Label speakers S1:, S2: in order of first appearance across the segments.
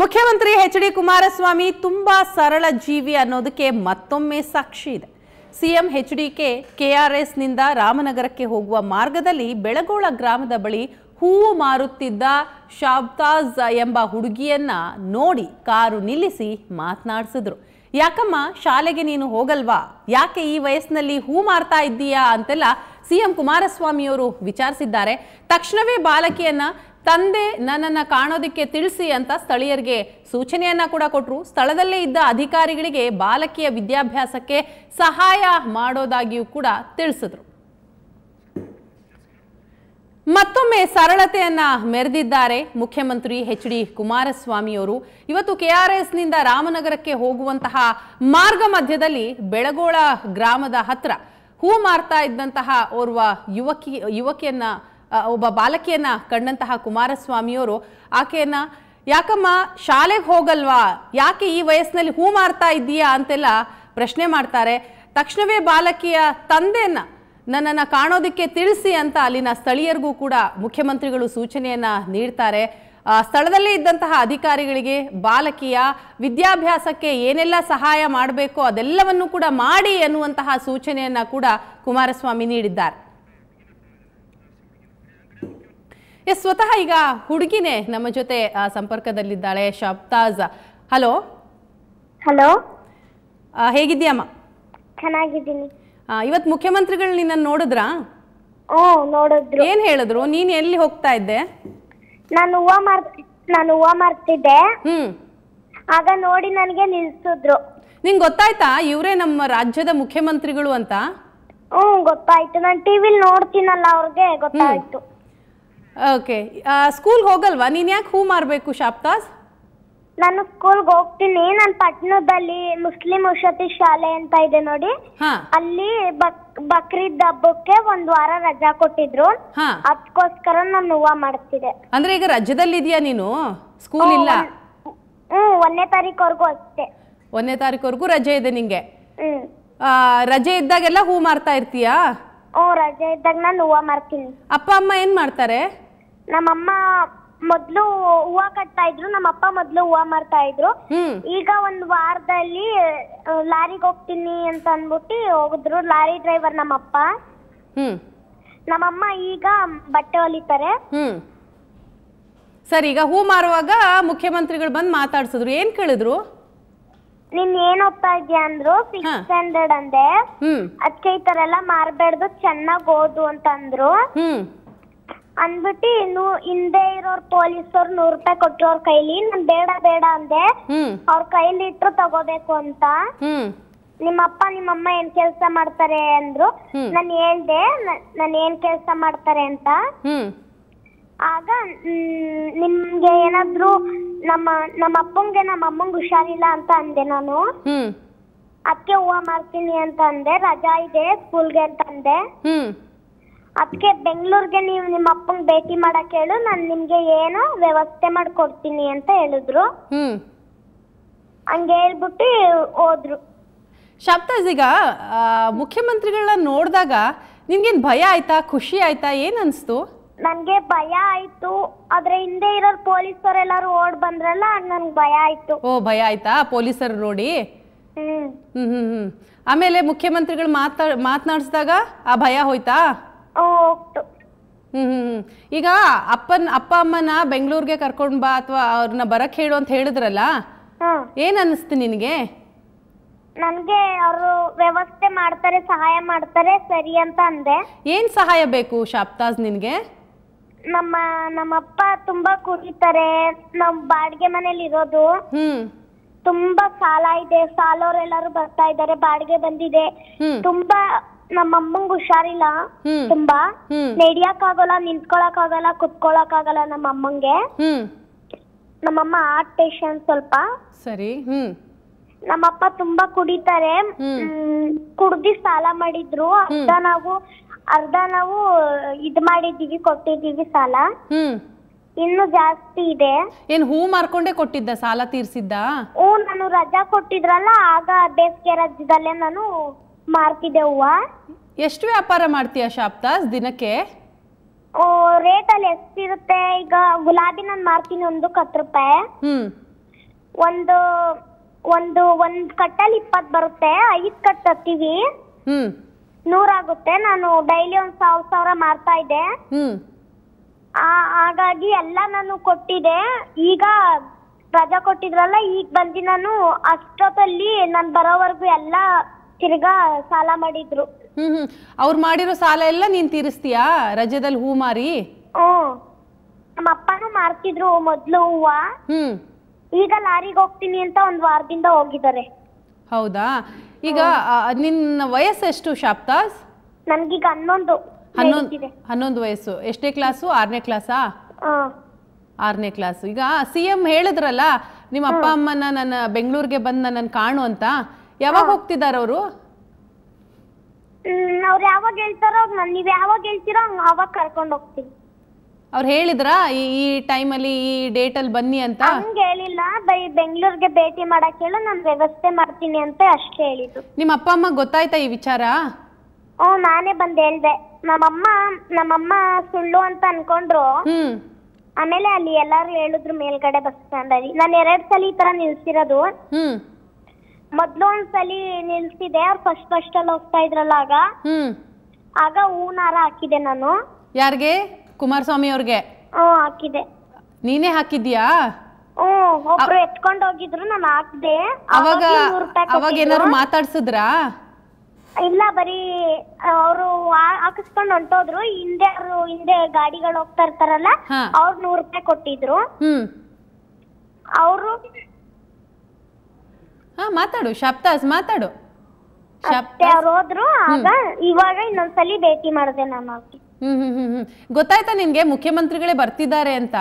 S1: ಮುಖ್ಯಮಂತ್ರಿ H D Kumaraswamy ತುಂಬಾ ಸರಳ ಜೀವಿ ಅನ್ನೋದಕ್ಕೆ ಮತ್ತೊಮ್ಮೆ ಸಾಕ್ಷಿ ಇದೆ ಸಿಎಂ ಎಚ್ ಡಿ ಕೆ ನಿಂದ ರಾಮನಗರಕ್ಕೆ ಹೋಗುವ ಮಾರ್ಗದಲ್ಲಿ ಬೆಳಗೋಳ ಗ್ರಾಮದ ಬಳಿ ಹೂವು ಮಾರುತ್ತಿದ್ದ ಶಾಬ್ತಾಜ್ ಎಂಬ ಹುಡುಗಿಯನ್ನ ನೋಡಿ ಕಾರು ನಿಲ್ಲಿಸಿ ಮಾತನಾಡಿಸಿದ್ರು ಯಾಕಮ್ಮ ಶಾಲೆಗೆ ನೀನು ಹೋಗಲ್ವಾ ಯಾಕೆ ಈ ವಯಸ್ಸಿನಲ್ಲಿ ಹೂ ಮಾರ್ತಾ ಇದ್ದೀಯಾ ಅಂತೆಲ್ಲ ಸಿಎಂ ಕುಮಾರಸ್ವಾಮಿಯವರು ವಿಚಾರಿಸಿದ್ದಾರೆ ತಕ್ಷಣವೇ ಬಾಲಕಿಯನ್ನ ತಂದೆ ನನ್ನನ್ನು ಕಾಣೋದಕ್ಕೆ ತಿಳಿಸಿ ಅಂತ ಸ್ಥಳೀಯರಿಗೆ ಸೂಚನೆಯನ್ನ ಕೂಡ ಕೊಟ್ಟರು ಸ್ಥಳದಲ್ಲೇ ಇದ್ದ ಅಧಿಕಾರಿಗಳಿಗೆ ಬಾಲಕಿಯ ವಿದ್ಯಾಭ್ಯಾಸಕ್ಕೆ ಸಹಾಯ ಮಾಡೋದಾಗಿಯೂ ಕೂಡ ತಿಳಿಸಿದ್ರು ಮತ್ತೊಮ್ಮೆ ಸರಳತೆಯನ್ನ ಮೆರೆದಿದ್ದಾರೆ ಮುಖ್ಯಮಂತ್ರಿ ಎಚ್ ಡಿ ಕುಮಾರಸ್ವಾಮಿಯವರು ಇವತ್ತು ನಿಂದ ರಾಮನಗರಕ್ಕೆ ಹೋಗುವಂತಹ ಮಾರ್ಗ ಮಧ್ಯದಲ್ಲಿ ಬೆಳಗೋಳ ಗ್ರಾಮದ ಹತ್ರ ಹೂ ಮಾರ್ತಾ ಇದ್ದಂತಹ ಓರ್ವ ಯುವಕಿ ಯುವಕಿಯನ್ನ ಒಬ್ಬ ಬಾಲಕಿಯನ್ನ ಕಂಡಂತಹ ಕುಮಾರಸ್ವಾಮಿಯವರು ಆಕೆಯನ್ನ ಯಾಕಮ್ಮ ಶಾಲೆಗೆ ಹೋಗಲ್ವಾ ಯಾಕೆ ಈ ವಯಸ್ಸಿನಲ್ಲಿ ಹೂ ಮಾರ್ತಾ ಇದ್ದೀಯಾ ಅಂತೆಲ್ಲ ಪ್ರಶ್ನೆ ಮಾಡ್ತಾರೆ ತಕ್ಷಣವೇ ಬಾಲಕಿಯ ತಂದೆಯನ್ನ ನನ್ನನ್ನು ಕಾಣೋದಕ್ಕೆ ತಿಳಿಸಿ ಅಂತ ಅಲ್ಲಿನ ಸ್ಥಳೀಯರಿಗೂ ಕೂಡ ಮುಖ್ಯಮಂತ್ರಿಗಳು ಸೂಚನೆಯನ್ನು ನೀಡ್ತಾರೆ ಸ್ಥಳದಲ್ಲೇ ಇದ್ದಂತಹ ಅಧಿಕಾರಿಗಳಿಗೆ ಬಾಲಕಿಯ ವಿದ್ಯಾಭ್ಯಾಸಕ್ಕೆ ಏನೆಲ್ಲ ಸಹಾಯ ಮಾಡಬೇಕು ಅದೆಲ್ಲವನ್ನು ಕೂಡ ಮಾಡಿ ಎನ್ನುವಂತಹ ಸೂಚನೆಯನ್ನ ಕೂಡ ಕುಮಾರಸ್ವಾಮಿ ನೀಡಿದ್ದಾರೆ ಎಸ್ ಸ್ವತಃ ಈಗ ಹುಡುಗಿನೇ ನಮ್ಮ ಜೊತೆ ಸಂಪರ್ಕದಲ್ಲಿದ್ದಾಳೆ ಶಬ್ತಾಜ್ ಹಲೋ ಹಲೋ ಹೇಗಿದ್ಯಮ್ಮ ಚೆನ್ನಾಗಿದ್ದೀನಿ ಇವತ್ತು ಮುಖ್ಯಮಂತ್ರಿಗಳು ನಿನ್ನ ನೋಡಿದ್ರಾ
S2: ನೋಡಿದ್ರು ಏನ್ ಹೇಳಿದ್ರು ನೀನ್ ಎಲ್ಲಿ ಹೋಗ್ತಾ ಇದ್ದೆ ನಾನು ಹೂವ ಮಾರ್ ನಾನು ಹೂವ ಮಾರ್ತಿದ್ದೆ ಹ್ಮ್ ಆಗ ನೋಡಿ ನನಗೆ ನಿಲ್ಸಿದ್ರು ನಿಂಗ್ ಗೊತ್ತಾಯ್ತಾ ಇವರೇ ನಮ್ಮ ರಾಜ್ಯದ ಮುಖ್ಯಮಂತ್ರಿಗಳು ಅಂತ ಹ್ಮ್ ಗೊತ್ತಾಯ್ತು ನಾನು ಟಿವಿಲ್ ನೋಡ್ತೀನಲ್ಲ ಅವ್ರಿಗೆ ಗೊತ್ತಾಯ್ತು ಓಕೆ ಸ್ಕೂಲ್ ಹೋಗಲ್ವಾ ನೀನ್ ಯಾಕೆ ಹೂ ಮಾರ್ಬೇಕು ಶಾಪ್ತಾಸ್ ನಾನು ಸ್ಕೂಲ್ಗೆ ಹೋಗ್ತೀನಿ ನಾನು ಪಟ್ಟಣದಲ್ಲಿ ಮುಸ್ಲಿಂ ವಸತಿ ಶಾಲೆ ಅಂತ ಇದೆ ನೋಡಿ ಅಲ್ಲಿ ಬಕ್ರೀದ್ ಹಬ್ಬಕ್ಕೆ ಒಂದ್ ವಾರ ರಜಾ ಕೊಟ್ಟಿದ್ರು ಅದಕ್ಕೋಸ್ಕರ ನಾನು ಹೂವ ಮಾಡ್ತಿದ್ದೆ ಅಂದ್ರೆ ಈಗ ರಜಾದಲ್ಲಿ ಇದೆಯಾ ನೀನು ಸ್ಕೂಲ್ ಇಲ್ಲ ಹ್ಮ್ ಒಂದನೇ ತಾರೀಕವರೆಗೂ ಅಷ್ಟೇ ಒಂದನೇ ತಾರೀಕವರೆಗೂ ರಜೆ ಇದೆ ನಿಂಗೆ ಹ್ಮ್ ಆ, ರಜೆ ಇದ್ದಾಗೆಲ್ಲ ಹೂ ಮಾರ್ತಾ ಇರ್ತೀಯಾ ಓ ರಜೆ ಇದ್ದಾಗ ನಾನು ಹೂವ ಮಾರ್ತೀನಿ ಅಪ್ಪ ಅಮ್ಮ ಏನ್ ಮಾಡ್ತಾರೆ ನಮ್ಮಮ್ಮ ಮೊದ್ಲು ಹೂವ ಕಟ್ತಾ ಇದ್ರು ನಮ್ಮ ಅಪ್ಪ ಮೊದ್ಲು ಹೂವ ಮಾರ್ತಾ ಇದ್ರು ಈಗ ಒಂದ್ ವಾರದಲ್ಲಿ ಲಾರಿಗೆ ಹೋಗ್ತೀನಿ ಅಂತ ಅನ್ಬಿಟ್ಟು ಹೋಗಿದ್ರು ಲಾರಿ ಡ್ರೈವರ್ ನಮ್ಮ ಅಪ್ಪ ನಮ್ಮಮ್ಮ ಈಗ ಬಟ್ಟೆ ಹೊಲಿತಾರೆ ಸರಿ ಈಗ ಹೂ ಮಾರುವಾಗ ಮುಖ್ಯಮಂತ್ರಿಗಳು ಬಂದು ಮಾತಾಡ್ಸಿದ್ರು ಏನ್ ಕೇಳಿದ್ರು ನೀನ್ ಏನ್ ಹೋಗ್ತಾ ಇದ್ಯಾ ಅಂದ್ರು ಸಿಕ್ಸ್ ಸ್ಟ್ಯಾಂಡರ್ಡ್ ಅಂದೆ ಹ್ಮ್ ಅದಕ್ಕೆ ಈ ತರ ಎಲ್ಲ ಮಾರ್ಬೇಡ್ದು ಚೆನ್ನಾಗ್ ಓದು ಅಂತ ಅಂದ್ರು ಅಂದ್ಬಿಟ್ಟು ಇನ್ನು ಹಿಂದೆ ಇರೋರ್ ಪೊಲೀಸರು ನೂರ್ ರೂಪಾಯಿ ಅವ್ರ ಕೈಲಿ ನಾನು ಬೇಡ ಬೇಡ ಅಂದೆ ಅವ್ರ ಕೈಲಿ ಇಟ್ರು ತಗೋಬೇಕು ಅಂತ ಅಪ್ಪ ನಿಮ್ಮ ಅಮ್ಮ ಏನ್ ಕೆಲಸ ಮಾಡ್ತಾರೆ ಅಂದ್ರು ನಾನ್ ಹೇಳ್ದೆ ನಾನು ನಾನ್ ಏನ್ ಕೆಲ್ಸ ಮಾಡ್ತಾರೆ ಅಂತ ಆಗ ನಿಮ್ಗೆ ಏನಾದ್ರು ನಮ್ಮ ನಮ್ಮ ಅಪ್ಪಂಗೆ ನಮ್ಮ ಅಮ್ಮಂಗ್ ಹುಷಾರಿಲ್ಲ ಅಂತ ಅಂದೆ ನಾನು ಅದಕ್ಕೆ ಹೂವ ಮಾಡ್ತೀನಿ ಅಂತ ಅಂದೆ ರಜಾ ಇದೆ ಸ್ಕೂಲ್ಗೆ ಅಂತ ಅಂದೆ ಅದಕ್ಕೆ ಬೆಂಗಳೂರಿಗೆ ನೀವು ನಿಮ್ಮ ಅಪ್ಪನ ಭೇಟಿ ಮಾಡಕ್ ಹೇಳು ನಾನು ನಿಮಗೆ ಏನೋ ವ್ಯವಸ್ಥೆ ಮಾಡ್ಕೊಡ್ತೀನಿ ಅಂತ ಹೇಳಿದ್ರು ಹ್ಮ್ ಹಂಗೆ ಹೇಳ್ಬಿಟ್ಟು ಹೋದ್ರು ಶಾಪ್ತಾಜ್ ಈಗ ಮುಖ್ಯಮಂತ್ರಿಗಳನ್ನ ನೋಡಿದಾಗ ನಿಮ್ಗೇನ್ ಭಯ ಆಯ್ತಾ ಖುಷಿ ಆಯ್ತಾ ಏನ್ ಅನ್ಸ್ತು ನನ್ಗೆ ಭಯ ಆಯ್ತು ಆದ್ರೆ ಹಿಂದೆ ಇರೋ ಪೊಲೀಸರೆಲ್ಲಾರು ಓಡ್ ಬಂದ್ರಲ್ಲ ನನ್ಗೆ ಭಯ ಆಯ್ತು ಓ ಭಯ ಆಯ್ತಾ ಪೊಲೀಸರು ನೋಡಿ ಹ್ಮ್ ಹ್ಮ್ ಹ್ಮ್
S1: ಹ್ಮ್ ಆಮೇಲೆ ಮುಖ್ಯಮಂತ್ರಿಗಳು ಮಾತಾಡ್ ಮಾತನಾಡಿಸಿದಾಗ ಆ ಭಯ ಹೋಯ್ತಾ ಹೋಗ್ತು ಹ್ಮ್ ಈಗ ಅಪ್ಪನ ಅಪ್ಪ ಅಮ್ಮನ ಬೆಂಗಳೂರಿಗೆ ಕರ್ಕೊಂಡ್ ಬಾ ಅಥವಾ ಅವ್ರನ್ನ ಬರಕ್ ಹೇಳು
S2: ಅಂತ ಹೇಳಿದ್ರಲ್ಲ ಏನ್ ಅನ್ನಿಸ್ತು ನಿನಗೆ ನನಗೆ ಅವರು ವ್ಯವಸ್ಥೆ ಮಾಡ್ತಾರೆ ಸಹಾಯ ಮಾಡ್ತಾರೆ ಸರಿ ಅಂತ ಅಂದೆ ಏನ್ ಸಹಾಯ ಬೇಕು
S1: ಶಾಪ್ತಾಜ್ ನಿನ್ಗೆ
S2: ನಮ್ಮ ನಮ್ಮಪ್ಪ ತುಂಬಾ ಕುಡಿತಾರೆ ನಮ್ಮ ಬಾಡಿಗೆ ಮನೇಲಿ ಇರೋದು ಹ್ಮ್ ತುಂಬಾ ಸಾಲ ಇದೆ ಸಾಲೋರೆಲ್ಲರೂ ಬರ್ತಾ ಇದ್ದಾರೆ ಬಾಡಿಗೆ ಬಂದಿದೆ ತುಂಬಾ ನಮ್ಮ ಅಮ್ಮಂಗ್ ಹುಷಾರಿಲ್ಲ ತುಂಬಾ ನಡಿಯಕ್ ಆಗೋಲ್ಲ ನಿಂತ್ಕೊಳಕ್ ಆಗಲ್ಲ ಕುತ್ಕೊಳಕ್ ಆಗಲ್ಲ ನಮ್ಮ ಅಮ್ಮಂಗೆ ನಮ್ಮಮ್ಮ ಹಾರ್ಟ್ ಪೇಷಂಟ್ ಸ್ವಲ್ಪ ಸರಿ ನಮ್ಮಪ್ಪ ತುಂಬಾ ಕುಡಿತಾರೆ ಕುಡ್ದಿ ಸಾಲ ಮಾಡಿದ್ರು ಅರ್ಧ ನಾವು ಅರ್ಧ ನಾವು ಇದ್ ಮಾಡಿದೀವಿ ಕೊಟ್ಟಿದೀವಿ ಸಾಲ ಇನ್ನು ಜಾಸ್ತಿ ಇದೆ ಏನ್ ಹೂ ಮಾರ್ಕೊಂಡೇ ಕೊಟ್ಟಿದ್ದ ಸಾಲ ತೀರ್ಸಿದ್ದ ಓ ನಾನು ರಜಾ ಕೊಟ್ಟಿದ್ರಲ್ಲ ಆಗ ಬೇಸಿಗೆ ರಜದಲ್ಲೇ ನಾನು ಮಾರ್ತಿದ್ದೆ ಹೂವ ಎಷ್ಟು ವ್ಯಾಪಾರ ಮಾಡ್ತೀಯ ಶಾಪ್ತಾಸ್ ದಿನಕ್ಕೆ ಓ ರೇಟ್ ಅಲ್ಲಿ ಎಷ್ಟಿರುತ್ತೆ ಈಗ ಗುಲಾಬಿ ನಾನು ಮಾರ್ತೀನಿ ಒಂದು ಹತ್ತು ರೂಪಾಯಿ ಹ್ಮ್ ಒಂದು ಒಂದು ಒಂದ್ ಕಟ್ಟಲ್ಲಿ ಇಪ್ಪತ್ ಬರುತ್ತೆ ಐದ್ ಕಟ್ ತರ್ತೀವಿ ಹ್ಮ್ ನೂರಾಗುತ್ತೆ ನಾನು ಡೈಲಿ ಒಂದ್ ಸಾವಿರ ಸಾವಿರ ಮಾರ್ತಾ ಇದ್ದೆ ಹ್ಮ್ ಹಾಗಾಗಿ ಎಲ್ಲ ನಾನು ಕೊಟ್ಟಿದೆ ಈಗ ರಜಾ ಕೊಟ್ಟಿದ್ರಲ್ಲ ಈಗ ಬಂದಿ ನಾನು ಅಷ್ಟೊತ್ತಲ್ಲಿ ನಾನು ಬರೋವರೆಗೂ ಎಲ್ಲ ತಿರ್ಗಾ ಸಾಲ ಮಾಡಿದ್ರು ಹ್ಮ್ ಹ್ಮ್ ಅವ್ರು ಮಾಡಿರೋ ಸಾಲ ಎಲ್ಲ ನೀನ್ ತೀರಿಸ್ತೀಯಾ ರಜದಲ್ಲಿ ಹೂ ಮಾರಿ ಹ್ಮ್ ನಮ್ಮ ಅಪ್ಪನೂ ಮಾರ್ತಿದ್ರು ಮೊದ್ಲು ಹೂವ ಹ್ಮ್ ಈಗ ಲಾರಿಗೆ ಹೋಗ್ತೀನಿ ಅಂತ ಒಂದ್ ವಾರದಿಂದ ಹೋಗಿದ್ದಾರೆ ಹೌದಾ ಈಗ ನಿನ್ನ ವಯಸ್ಸು ವಯಸ್ಸೆಷ್ಟು ಶಾಪ್ತಾಸ್ ನನ್ಗೀಗ ಹನ್ನೊಂದು
S1: ಹನ್ನೊಂದು ವಯಸ್ಸು ಎಷ್ಟೇ ಕ್ಲಾಸು ಆರನೇ ಕ್ಲಾಸಾ ಆರನೇ ಕ್ಲಾಸ್ ಈಗ ಸಿ ಎಂ ಹೇಳಿದ್ರಲ್ಲ ನಿಮ್ಮ ಅಪ್ಪ ಅಮ್ಮನ ನನ್ನ ಬೆಂಗಳೂರಿಗೆ ಬಂದು ನನ್ನ ಕಾಣು ಅಂತ ಯಾವಾಗ ಹೋಗ್ತಿದ್ದಾರೆ
S2: ಅವರು ಅವ್ರು ಯಾವಾಗ ಹೇಳ್ತಾರೋ ನೀವು ಯಾವಾಗ ಹೇಳ್ತೀರೋ ಅವಾಗ ಕರ್ಕೊಂಡು ಹೋಗ್ತೀನಿ ಅವ್ರು ಹೇಳಿದ್ರಾ ಈ ಈ ಅಲ್ಲಿ ಈ ಡೇಟ್ ಅಲ್ಲಿ ಬನ್ನಿ ಅಂತ ಹೇಳಿಲ್ಲ ಬೈ ಬೆಂಗಳೂರಿಗೆ ಭೇಟಿ ಮಾಡಕ್ ಹೇಳು ನಾನ್ ವ್ಯವಸ್ಥೆ ಮಾಡ್ತೀನಿ ಅಂತ ಅಷ್ಟೇ ಹೇಳಿದ್ರು ನಿಮ್ಮ ಅಪ್ಪ ಅಮ್ಮ ಗೊತ್ತಾಯ್ತಾ ಈ ವಿಚಾರ ಓ ನಾನೇ ಬಂದು ಹೇಳ್ದೆ ನಮ್ಮಮ್ಮ ನಮ್ಮಮ್ಮ ಸುಳ್ಳು ಅಂತ ಅನ್ಕೊಂಡ್ರು ಆಮೇಲೆ ಅಲ್ಲಿ ಎಲ್ಲಾರು ಹೇಳಿದ್ರು ಮೇಲ್ಗಡೆ ಬಸ್ ಸ್ಟ್ಯಾಂಡ್ ಅಲ್ಲಿ ನಾನು ಎರಡ್ ಸಲ ಈ ತರ ನಿಲ್ಸಿರೋದು ಮೊದ್ಲೊಂದ್ಸಲಿ ಮೊದ್ಲು ಒಂದ್ ಸಲಿ ನಿಲ್ಸಿದೆ ಅವ್ರು ಫಸ್ಟ್ ಫಸ್ಟ್ ಅಲ್ಲಿ ಹೋಗ್ತಾ ಇದ್ರಲ್ಲ ಆಗ ಹ್ಮ್ ಆಗ ಹೂನಾರ ಹಾಕಿದೆ ನಾನು ಯಾರಿಗೆ ಕುಮಾರಸ್ವಾಮಿ ಅವ್ರಿಗೆ ಹ್ಮ್ ಹಾಕಿದೆ ನೀನೇ ಹಾಕಿದ್ಯಾ ಹ್ಮ್ ಒಬ್ರು ಎತ್ಕೊಂಡ್ ಹೋಗಿದ್ರು ನಾನು ಹಾಕ್ದೆ ಅವಾಗ ಅವಾಗ ಏನಾದ್ರು
S1: ಮಾತಾಡ್ಸಿದ್ರಾ
S2: ಇಲ್ಲ ಬರೀ ಅವರು ಹಾಕಿಸ್ಕೊಂಡು ಹೊಂಟೋದ್ರು ಹಿಂದೆ ಅವರು ಹಿಂದೆ ಗಾಡಿಗಳು ಹೋಗ್ತಾ ಇರ್ತಾರಲ್ಲ ಅವ್ರು ನೂರು ರೂಪಾಯಿ ಕೊಟ್ಟಿದ್ರು ಅವರು ಹಾ ಮಾತಾಡು ಶಬ್ದಾಸ್ ಮಾತಾಡು ಅವ್ರು ಹೋದ್ರು ಆಗ ಇವಾಗ ಇನ್ನೊಂದ್ಸಲಿ ಭೇಟಿ ಮಾಡಿದೆ ನಾನು ಅವ್ರಿಗೆ ಗೊತ್ತಾಯ್ತಾ ನಿನ್ಗೆ ಮುಖ್ಯಮಂತ್ರಿಗಳೇ ಬರ್ತಿದ್ದಾರೆ ಅಂತ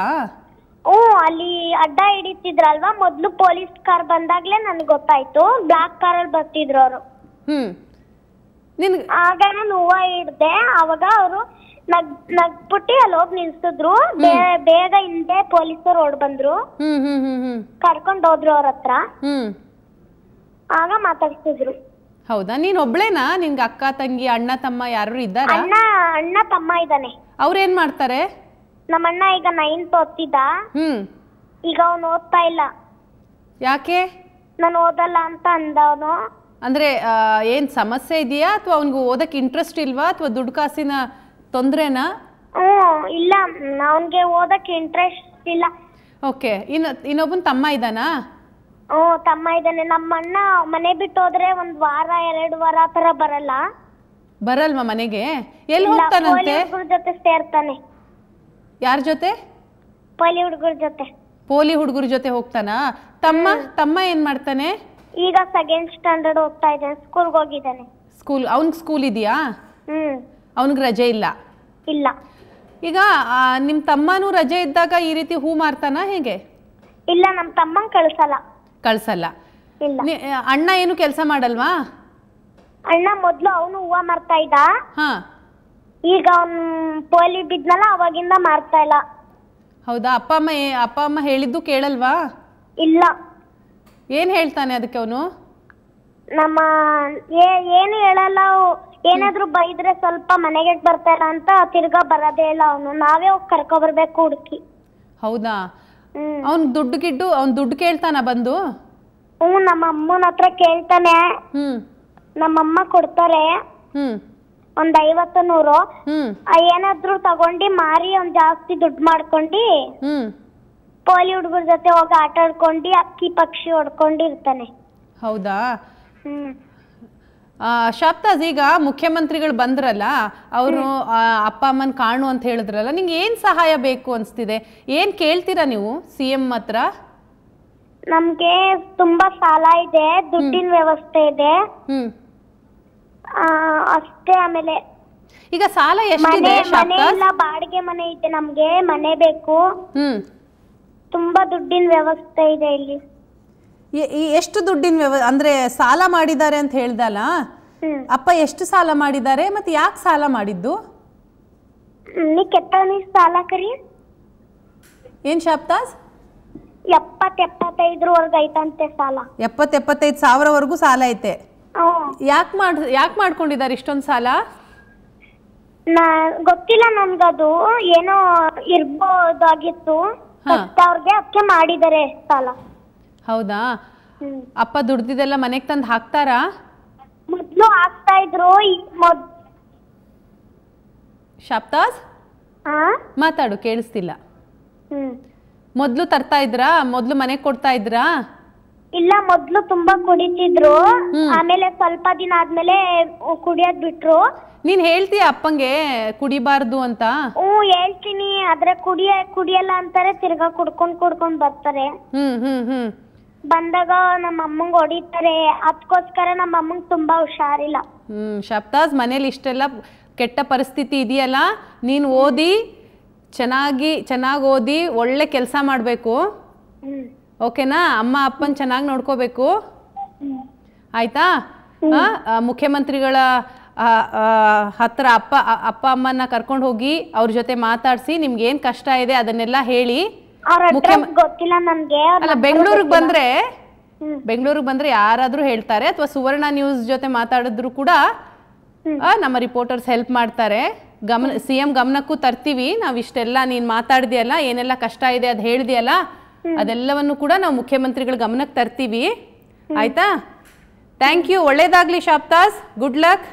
S2: ಹ್ಞೂ ಅಲ್ಲಿ ಅಡ್ಡ ಹಿಡಿತಿದ್ರಲ್ವಾ ಮೊದ್ಲು ಪೊಲೀಸ್ ಕಾರ್ ಬಂದಾಗ್ಲೇ ನನ್ಗೆ ಗೊತ್ತಾಯ್ತು ಬ್ಲಾಕ್ ಕಾರಲ್ಲಿ ಬರ್ತಿದ್ರು ಅವರು ಹ್ಮ್ ನಿನ್ಗೆ ಆಗ ನಾನು ಹೂವ ಹಿಡ್ದೆ ಅವಾಗ ಅವರು ನಗ್ ನಗ್ಬಿಟ್ಟು ಅಲ್ಲಿ ಹೋಗಿ ನಿಲ್ಸಿದ್ರು ಬೇ- ಬೇಗ ಹಿಂದೆ ಪೊಲೀಸರು ಓಡ್ ಬಂದ್ರು
S1: ಹ್ಮ್
S2: ಕರ್ಕೊಂಡ್ ಹೋದ್ರು ಅವ್ರ ಹತ್ರ ಹ್ಮ್ ಆಗ ಮಾತಾಡ್ತಿದ್ರು ಹೌದಾ ನೀನ್ ಒಬ್ಳೇನಾ ನಿನ್ಗೆ ಅಕ್ಕ ತಂಗಿ ಅಣ್ಣ ತಮ್ಮ ಯಾರು ಇದ್ದಾರೆ ಅಣ್ಣ ಅಣ್ಣ ತಮ್ಮ ಇದ್ದಾನೆ ಅವ್ರೇನ್ ಮಾಡ್ತಾರೆ ನಮ್ಮ ಅಣ್ಣ ಈಗ ನೈನ್ತ್ ಓದ್ತಿದ್ದ ಹ್ಮ್ ಈಗ ಅವ್ನು ಓದ್ತಾ ಇಲ್ಲ ಯಾಕೆ ನಾನು ಓದಲ್ಲ ಅಂತ ಅಂದ ಅವನು ಅಂದರೆ
S1: ಏನು ಸಮಸ್ಯೆ ಇದೆಯಾ ಅಥವಾ ಅವನಿಗೆ ಓದಕ್ಕೆ ಇಂಟ್ರೆಸ್ಟ್ ಇಲ್ವಾ ಅಥವಾ ದುಡ್ಡು ಕಾಸಿನ ತೊಂದ್ರೆನಾ
S2: ಇಲ್ಲ ಅವನಿಗೆ ಓದಕ್ಕೆ ಇಂಟ್ರೆಸ್ಟ್ ಇಲ್ಲ ಓಕೆ ಇನ್ನು ಇನ್ನೊಬ್ಬನ ತಮ್ಮ ಇದ್ದಾನಾ ಓ ತಮ್ಮ ಇದ್ದಾನೆ ನಮ್ಮ ಅಣ್ಣ ಮನೆ ಬಿಟ್ಟು ಹೋದ್ರೆ ಒಂದು ವಾರ ಎರಡು ವಾರ ತರ ಬರಲ್ಲ ಬರಲ್ವಾ ಮನೆಗೆ ಎಲ್ಲಿ ಹೋಗ್ತಾನಂತೆ ಜೊತೆ ಸೇರ್ತಾನೆ ಯಾರ ಜೊತೆ ಪೋಲಿ ಹುಡುಗರ ಜೊತೆ ಪೋಲಿ ಹುಡುಗರ ಜೊತೆ ಹೋಗ್ತಾನಾ ತಮ್ಮ ತಮ್ಮ ಏನ್ ಮಾಡ್ತಾನೆ ಈಗ ಸೆಕೆಂಡ್ ಸ್ಟ್ಯಾಂಡರ್ಡ್ ಹೋಗ್ತಾ ಇದ್ದಾನೆ ಸ್ಕೂಲ್ಗೆ ಹೋಗಿದ್ದಾನೆ ಸ್ಕೂಲ್
S1: ಅವ್ನಿಗೆ ಸ್ಕೂಲ್ ಇದೆಯಾ ಹ್ಮ್ ಅವ್ನಿಗೆ ರಜೆ ಇಲ್ಲ ಇಲ್ಲ ಈಗ ನಿಮ್ಮ ತಮ್ಮನೂ ರಜೆ ಇದ್ದಾಗ ಈ ರೀತಿ ಹೂ ಮಾರ್ತಾನ ಹೇಗೆ ಇಲ್ಲ
S2: ನಮ್ಮ ತಮ್ಮನ ಕಳ್ಸಲ್ಲ ಕಳ್ಸಲ್ಲ ಅಣ್ಣ ಏನು ಕೆಲಸ ಮಾಡಲ್ವಾ ಅಣ್ಣ ಮೊದಲು ಅವನು ಹೂವ ಮಾರ್ತಾ ಇದ್ದ ಈಗ ಅವನ್ ಪೋಲಿ ಬಿದ್ನಲ್ಲ ಅವಾಗಿಂದ ಮಾರ್ತಾ ಇಲ್ಲ ಹೌದಾ ಅಪ್ಪ ಅಮ್ಮ ಅಪ್ಪ ಅಮ್ಮ ಹೇಳಿದ್ದು ಕೇಳಲ್ವಾ ಇಲ್ಲ ಏನ್ ಹೇಳ್ತಾನೆ ಅದಕ್ಕೆ ಅವನು ನಮ್ಮ ಏನು ಹೇಳಲ್ಲ ಏನಾದ್ರೂ ಬೈದ್ರೆ ಸ್ವಲ್ಪ ಮನೆಗೆ ಬರ್ತಾರ ಅಂತ ತಿರ್ಗಾ ಬರದೇ ಇಲ್ಲ ಅವನು ನಾವೇ ಹೋಗಿ ಕರ್ಕೊ ಬರ್ಬೇಕು ಹುಡುಕಿ ಹೌದಾ ಅವ್ನ್ ದುಡ್ಡು ಗಿಡ್ಡು ಅವ್ನ್ ದುಡ್ಡು ಕೇಳ್ತಾನ ಬಂದು ಹ್ಮ್ ನಮ್ಮ ಅಮ್ಮನ ಹತ್ರ ಕೇಳ್ತಾನೆ ಹ್ಮ್ ನಮ್ಮಮ್ಮ ಕೊಡ್ತಾರೆ ಹ್ಮ್ ಒಂದ್ ಐವತ್ತು ನೂರು ಏನಾದ್ರೂ ತಗೊಂಡಿ ಮಾರಿ ಅವ್ನ್ ಜಾಸ್ತಿ ದುಡ್ಡು ಮಾಡ್ಕೊಂಡಿ ಹ್ಮ್ ಪೋಲಿ ಹುಡುಗರ ಜೊತೆ ಹೋಗಿ ಆಟ ಆಡ್ಕೊಂಡು ಅಕ್ಕಿ ಪಕ್ಷಿ ಹೊಡ್ಕೊಂಡಿರ್ತಾನೆ ಹೌದಾ
S1: ಶಾಪ್ತಾಜ್ ಈಗ ಮುಖ್ಯಮಂತ್ರಿಗಳು ಬಂದ್ರಲ್ಲ ಅವರು ಅಪ್ಪ ಅಮ್ಮನ ಕಾಣು ಅಂತ ಹೇಳಿದ್ರಲ್ಲ ನಿಮ್ಗೆ ಏನ್ ಸಹಾಯ ಬೇಕು ಅನ್ಸ್ತಿದೆ ಏನ್ ಕೇಳ್ತೀರಾ ನೀವು ಸಿ ಎಂ ಹತ್ರ
S2: ನಮ್ಗೆ ತುಂಬಾ ಸಾಲ ಇದೆ ದುಡ್ಡಿನ ವ್ಯವಸ್ಥೆ ಇದೆ ಅಷ್ಟೇ ಆಮೇಲೆ ಈಗ ಸಾಲ ಎಷ್ಟಿದೆ ಬಾಡಿಗೆ ಮನೆ ಇದೆ ನಮ್ಗೆ ಮನೆ ಬೇಕು ಹ್ಮ್ ತುಂಬಾ ದುಡ್ಡಿನ ವ್ಯವಸ್ಥೆ ಇದೆ ಇಲ್ಲಿ ಎಷ್ಟು ದುಡ್ಡಿನ ವ್ಯವ ಅಂದ್ರೆ ಸಾಲ ಮಾಡಿದ್ದಾರೆ ಅಂತ ಹೇಳ್ದಲ್ಲ
S1: ಅಪ್ಪ ಎಷ್ಟು ಸಾಲ ಮಾಡಿದ್ದಾರೆ ಮತ್ತೆ ಯಾಕೆ ಸಾಲ ಮಾಡಿದ್ದು
S2: ಸಾಲ ಕರಿ ಏನ್ ಶಾಪ್ತಾಸ್ ಐತಂತೆ ಸಾಲ
S1: ಎಪ್ಪತ್ ಎಪ್ಪತ್ತೈದು ಸಾವಿರವರೆಗೂ ಸಾಲ ಐತೆ
S2: ಯಾಕೆ ಮಾಡ್ ಯಾಕೆ ಮಾಡ್ಕೊಂಡಿದ್ದಾರೆ ಇಷ್ಟೊಂದು ಸಾಲ ಗೊತ್ತಿಲ್ಲ ನನ್ಗದು ಏನೋ ಇರ್ಬೋದಾಗಿತ್ತು ಅವ್ರಿಗೆ ಅದಕ್ಕೆ ಮಾಡಿದರೆ ಸಾಲ ಹೌದಾ ಅಪ್ಪ ದುಡ್ದಿದೆಲ್ಲ ಮನೆಗೆ ತಂದು ಹಾಕ್ತಾರಾ
S1: ಮೊದ್ಲು ಹಾಕ್ತಾ ಇದ್ರು ಈಗ ಮೊದ್ ಶಾಪ್ತಾಸ್ ಮಾತಾಡು ಕೇಳಿಸ್ತಿಲ್ಲ ಮೊದ್ಲು ತರ್ತಾ ಇದ್ರಾ ಮೊದ್ಲು
S2: ಮನೆಗೆ ಕೊಡ್ತಾ ಇದ್ರಾ ಇಲ್ಲ ಮೊದ್ಲು ತುಂಬಾ ಕುಡಿತಿದ್ರು ಆಮೇಲೆ ಸ್ವಲ್ಪ ದಿನ ಆದ್ಮೇಲೆ ಕುಡಿಯೋದ್ ಬಿಟ್ರು ನೀನ್ ಹೇಳ್ತೀಯ ಅಪ್ಪಂಗೆ ಕುಡಿಬಾರ್ದು ಅಂತ ಹ್ಮ್ ಹೇಳ್ತೀನಿ ಆದ್ರೆ ಕುಡಿಯ ಕುಡಿಯಲ್ಲ ಅಂತಾರೆ ತಿರ್ಗಾ ಕುಡ್ಕೊಂಡ್ ಕುಡ್ಕೊಂಡ್ ಬರ್ತಾರೆ ಹ್ಮ್ ಹ್ಮ್ ಹ್ಮ್ ಬಂದಾಗ ನಮ್ಮ ಅಮ್ಮಂಗ್ ಹೊಡಿತಾರೆ ಅದಕ್ಕೋಸ್ಕರ ನಮ್ಮ ಅಮ್ಮಂಗ್ ತುಂಬಾ ಹುಷಾರಿಲ್ಲ ಹ್ಮ್ ಶಬ್ದಾಸ್ ಮನೇಲಿ ಇಷ್ಟೆಲ್ಲ ಕೆಟ್ಟ ಪರಿಸ್ಥಿತಿ ಇದೆಯಲ್ಲ ನೀನ್
S1: ಓದಿ ಚೆನ್ನಾಗಿ ಚೆನ್ನಾಗಿ ಓದಿ ಒಳ್ಳೆ ಕೆಲಸ ಮಾಡಬೇಕು ಹ್ಮ್ ಓಕೆನಾ ಅಮ್ಮ ಅಪ್ಪನ್ ಚೆನ್ನಾಗಿ ನೋಡ್ಕೋಬೇಕು ಆಯ್ತಾ ಮುಖ್ಯಮಂತ್ರಿಗಳ ಹತ್ರ ಅಪ್ಪ ಅಪ್ಪ ಅಮ್ಮನ್ನ ಕರ್ಕೊಂಡು ಹೋಗಿ ಅವ್ರ ಜೊತೆ ಮಾತಾಡ್ಸಿ ನಿಮ್ಗೆ ಏನ್ ಕಷ್ಟ ಇದೆ ಅದನ್ನೆಲ್ಲ ಹೇಳಿ ಅಲ್ಲ ಬೆಂಗಳೂರಿಗೆ ಬಂದ್ರೆ ಬೆಂಗಳೂರಿಗೆ ಬಂದ್ರೆ ಯಾರಾದ್ರೂ ಹೇಳ್ತಾರೆ ಅಥವಾ ಸುವರ್ಣ ನ್ಯೂಸ್ ಜೊತೆ ಮಾತಾಡಿದ್ರು ಕೂಡ ನಮ್ಮ ರಿಪೋರ್ಟರ್ಸ್ ಹೆಲ್ಪ್ ಮಾಡ್ತಾರೆ ಗಮನ ಸಿ ಎಂ ಗಮನಕ್ಕೂ ತರ್ತೀವಿ ನಾವ್ ಇಷ್ಟೆಲ್ಲ ನೀನು ಮಾತಾಡಿದೆಯಲ್ಲ ಏನೆಲ್ಲ ಕಷ್ಟ ಇದೆ ಅದ್ ಹೇಳಿದೆಯಲ್ಲ ಅದೆಲ್ಲವನ್ನು ಕೂಡ ನಾವು ಮುಖ್ಯಮಂತ್ರಿಗಳ ಗಮನಕ್ಕೆ ತರ್ತೀವಿ ಆಯ್ತಾ ಥ್ಯಾಂಕ್ ಯು ಒಳ್ಳೇದಾಗ್ಲಿ ಶಾಪ್ತಾಸ್ ಗುಡ್ ಲಕ್